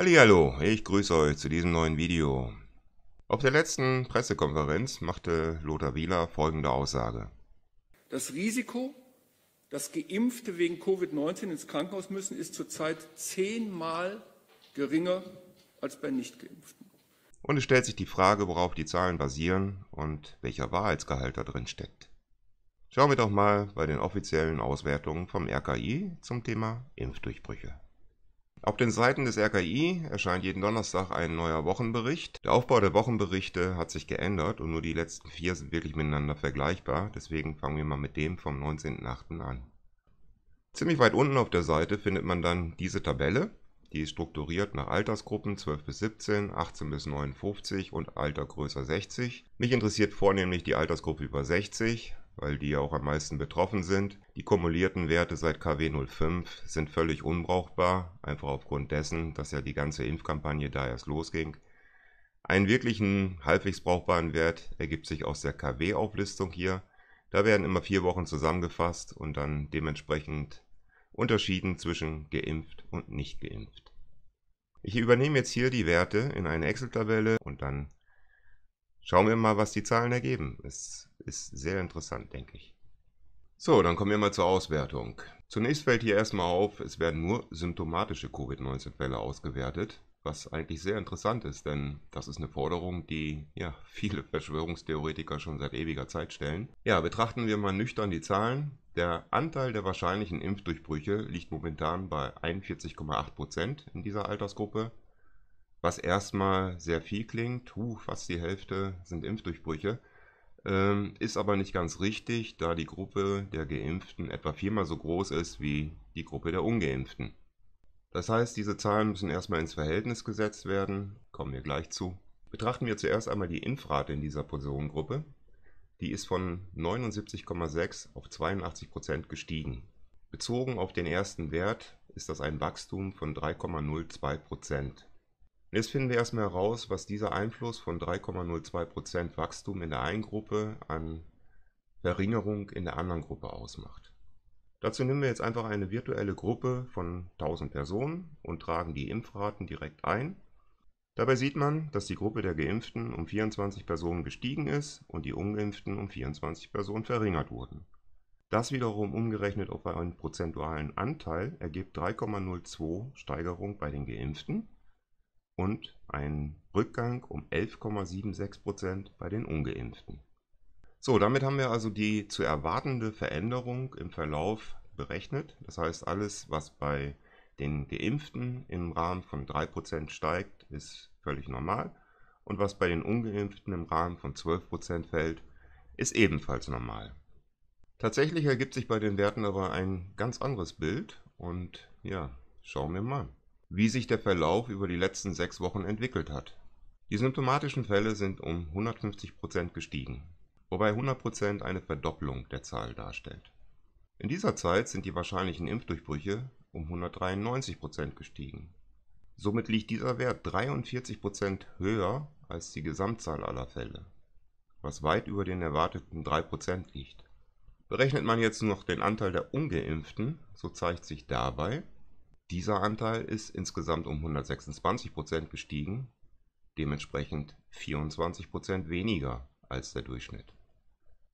Hallihallo, ich grüße euch zu diesem neuen Video. Auf der letzten Pressekonferenz machte Lothar Wieler folgende Aussage. Das Risiko, dass Geimpfte wegen Covid-19 ins Krankenhaus müssen, ist zurzeit zehnmal geringer als bei Nichtgeimpften. Und es stellt sich die Frage, worauf die Zahlen basieren und welcher Wahrheitsgehalt da drin steckt. Schauen wir doch mal bei den offiziellen Auswertungen vom RKI zum Thema Impfdurchbrüche. Auf den Seiten des RKI erscheint jeden Donnerstag ein neuer Wochenbericht. Der Aufbau der Wochenberichte hat sich geändert und nur die letzten vier sind wirklich miteinander vergleichbar. Deswegen fangen wir mal mit dem vom 19.08. an. Ziemlich weit unten auf der Seite findet man dann diese Tabelle. Die ist strukturiert nach Altersgruppen 12 bis 17, 18 bis 59 und Alter größer 60. Mich interessiert vornehmlich die Altersgruppe über 60, weil die ja auch am meisten betroffen sind. Die kumulierten Werte seit KW05 sind völlig unbrauchbar, einfach aufgrund dessen, dass ja die ganze Impfkampagne da erst losging. Einen wirklichen halbwegs brauchbaren Wert ergibt sich aus der KW-Auflistung hier. Da werden immer vier Wochen zusammengefasst und dann dementsprechend unterschieden zwischen geimpft und nicht geimpft. Ich übernehme jetzt hier die Werte in eine Excel-Tabelle und dann schauen wir mal, was die Zahlen ergeben. Es ist sehr interessant, denke ich. So, dann kommen wir mal zur Auswertung. Zunächst fällt hier erstmal auf, es werden nur symptomatische Covid-19-Fälle ausgewertet, was eigentlich sehr interessant ist, denn das ist eine Forderung, die ja viele Verschwörungstheoretiker schon seit ewiger Zeit stellen. Ja, betrachten wir mal nüchtern die Zahlen. Der Anteil der wahrscheinlichen Impfdurchbrüche liegt momentan bei 41,8% in dieser Altersgruppe, was erstmal sehr viel klingt. Huh, fast die Hälfte sind Impfdurchbrüche. Ähm, ist aber nicht ganz richtig, da die Gruppe der Geimpften etwa viermal so groß ist wie die Gruppe der Ungeimpften. Das heißt, diese Zahlen müssen erstmal ins Verhältnis gesetzt werden, kommen wir gleich zu. Betrachten wir zuerst einmal die Impfrate in dieser Personengruppe. Die ist von 79,6 auf 82 Prozent gestiegen. Bezogen auf den ersten Wert ist das ein Wachstum von 3,02 Prozent. Jetzt finden wir erstmal heraus, was dieser Einfluss von 3,02% Wachstum in der einen Gruppe an Verringerung in der anderen Gruppe ausmacht. Dazu nehmen wir jetzt einfach eine virtuelle Gruppe von 1000 Personen und tragen die Impfraten direkt ein. Dabei sieht man, dass die Gruppe der Geimpften um 24 Personen gestiegen ist und die Ungeimpften um 24 Personen verringert wurden. Das wiederum umgerechnet auf einen prozentualen Anteil ergibt 3,02 Steigerung bei den Geimpften und ein Rückgang um 11,76% bei den ungeimpften. So, damit haben wir also die zu erwartende Veränderung im Verlauf berechnet. Das heißt, alles, was bei den Geimpften im Rahmen von 3% steigt, ist völlig normal. Und was bei den Ungeimpften im Rahmen von 12% fällt, ist ebenfalls normal. Tatsächlich ergibt sich bei den Werten aber ein ganz anderes Bild. Und ja, schauen wir mal wie sich der Verlauf über die letzten sechs Wochen entwickelt hat. Die symptomatischen Fälle sind um 150% gestiegen, wobei 100% eine Verdopplung der Zahl darstellt. In dieser Zeit sind die wahrscheinlichen Impfdurchbrüche um 193% gestiegen. Somit liegt dieser Wert 43% höher als die Gesamtzahl aller Fälle, was weit über den erwarteten 3% liegt. Berechnet man jetzt noch den Anteil der ungeimpften, so zeigt sich dabei, dieser Anteil ist insgesamt um 126% gestiegen, dementsprechend 24% weniger als der Durchschnitt.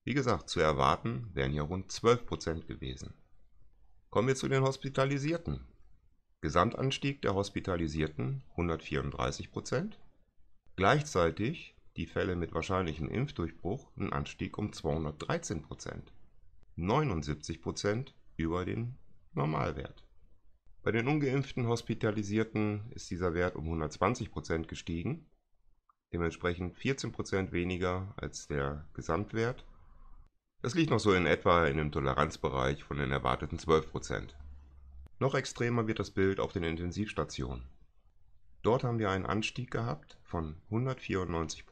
Wie gesagt, zu erwarten wären hier rund 12% gewesen. Kommen wir zu den Hospitalisierten. Gesamtanstieg der Hospitalisierten 134%. Gleichzeitig die Fälle mit wahrscheinlichem Impfdurchbruch ein Anstieg um 213%. 79% über den Normalwert. Bei den ungeimpften Hospitalisierten ist dieser Wert um 120 gestiegen, dementsprechend 14 weniger als der Gesamtwert. Das liegt noch so in etwa in dem Toleranzbereich von den erwarteten 12 Noch extremer wird das Bild auf den Intensivstationen. Dort haben wir einen Anstieg gehabt von 194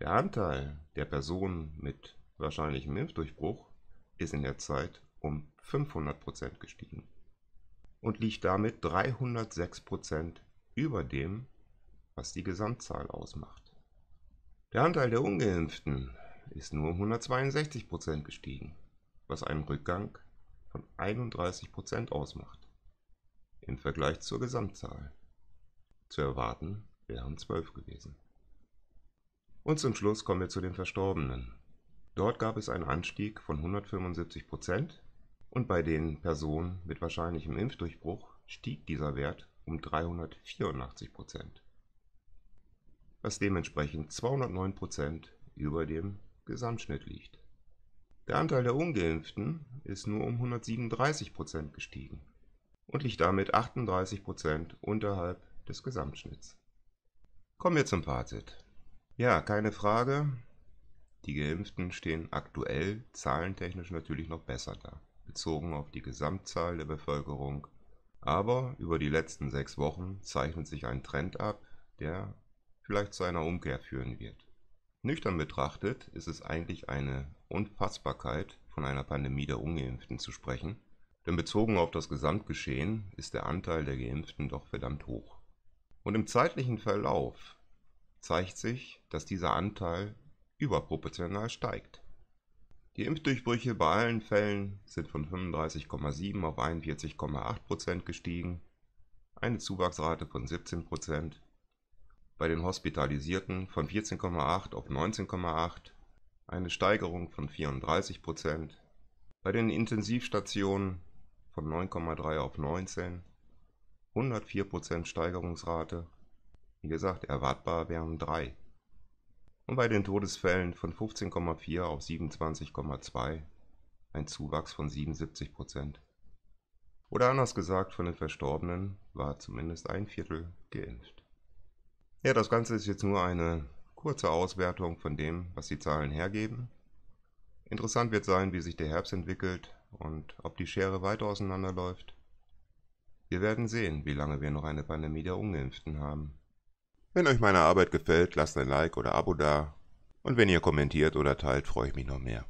Der Anteil der Personen mit wahrscheinlichem Impfdurchbruch ist in der Zeit um 500 gestiegen und liegt damit 306% über dem, was die Gesamtzahl ausmacht. Der Anteil der Ungeimpften ist nur um 162% gestiegen, was einen Rückgang von 31% ausmacht im Vergleich zur Gesamtzahl. Zu erwarten wären 12 gewesen. Und zum Schluss kommen wir zu den Verstorbenen. Dort gab es einen Anstieg von 175 Prozent und bei den Personen mit wahrscheinlichem Impfdurchbruch stieg dieser Wert um 384 Prozent, was dementsprechend 209 Prozent über dem Gesamtschnitt liegt. Der Anteil der Ungeimpften ist nur um 137 Prozent gestiegen und liegt damit 38 Prozent unterhalb des Gesamtschnitts. Kommen wir zum Fazit. Ja, keine Frage, die Geimpften stehen aktuell zahlentechnisch natürlich noch besser da bezogen auf die Gesamtzahl der Bevölkerung, aber über die letzten sechs Wochen zeichnet sich ein Trend ab, der vielleicht zu einer Umkehr führen wird. Nüchtern betrachtet ist es eigentlich eine Unfassbarkeit, von einer Pandemie der Ungeimpften zu sprechen, denn bezogen auf das Gesamtgeschehen ist der Anteil der Geimpften doch verdammt hoch. Und im zeitlichen Verlauf zeigt sich, dass dieser Anteil überproportional steigt. Die Impfdurchbrüche bei allen Fällen sind von 35,7 auf 41,8 Prozent gestiegen, eine Zuwachsrate von 17 Prozent, bei den Hospitalisierten von 14,8 auf 19,8, eine Steigerung von 34 Prozent, bei den Intensivstationen von 9,3 auf 19, 104 Prozent Steigerungsrate, wie gesagt erwartbar wären drei und bei den Todesfällen von 15,4 auf 27,2 ein Zuwachs von 77 Prozent. Oder anders gesagt, von den Verstorbenen war zumindest ein Viertel geimpft. Ja, das Ganze ist jetzt nur eine kurze Auswertung von dem, was die Zahlen hergeben. Interessant wird sein, wie sich der Herbst entwickelt und ob die Schere weiter auseinanderläuft. Wir werden sehen, wie lange wir noch eine Pandemie der Ungeimpften haben. Wenn euch meine Arbeit gefällt, lasst ein Like oder Abo da. Und wenn ihr kommentiert oder teilt, freue ich mich noch mehr.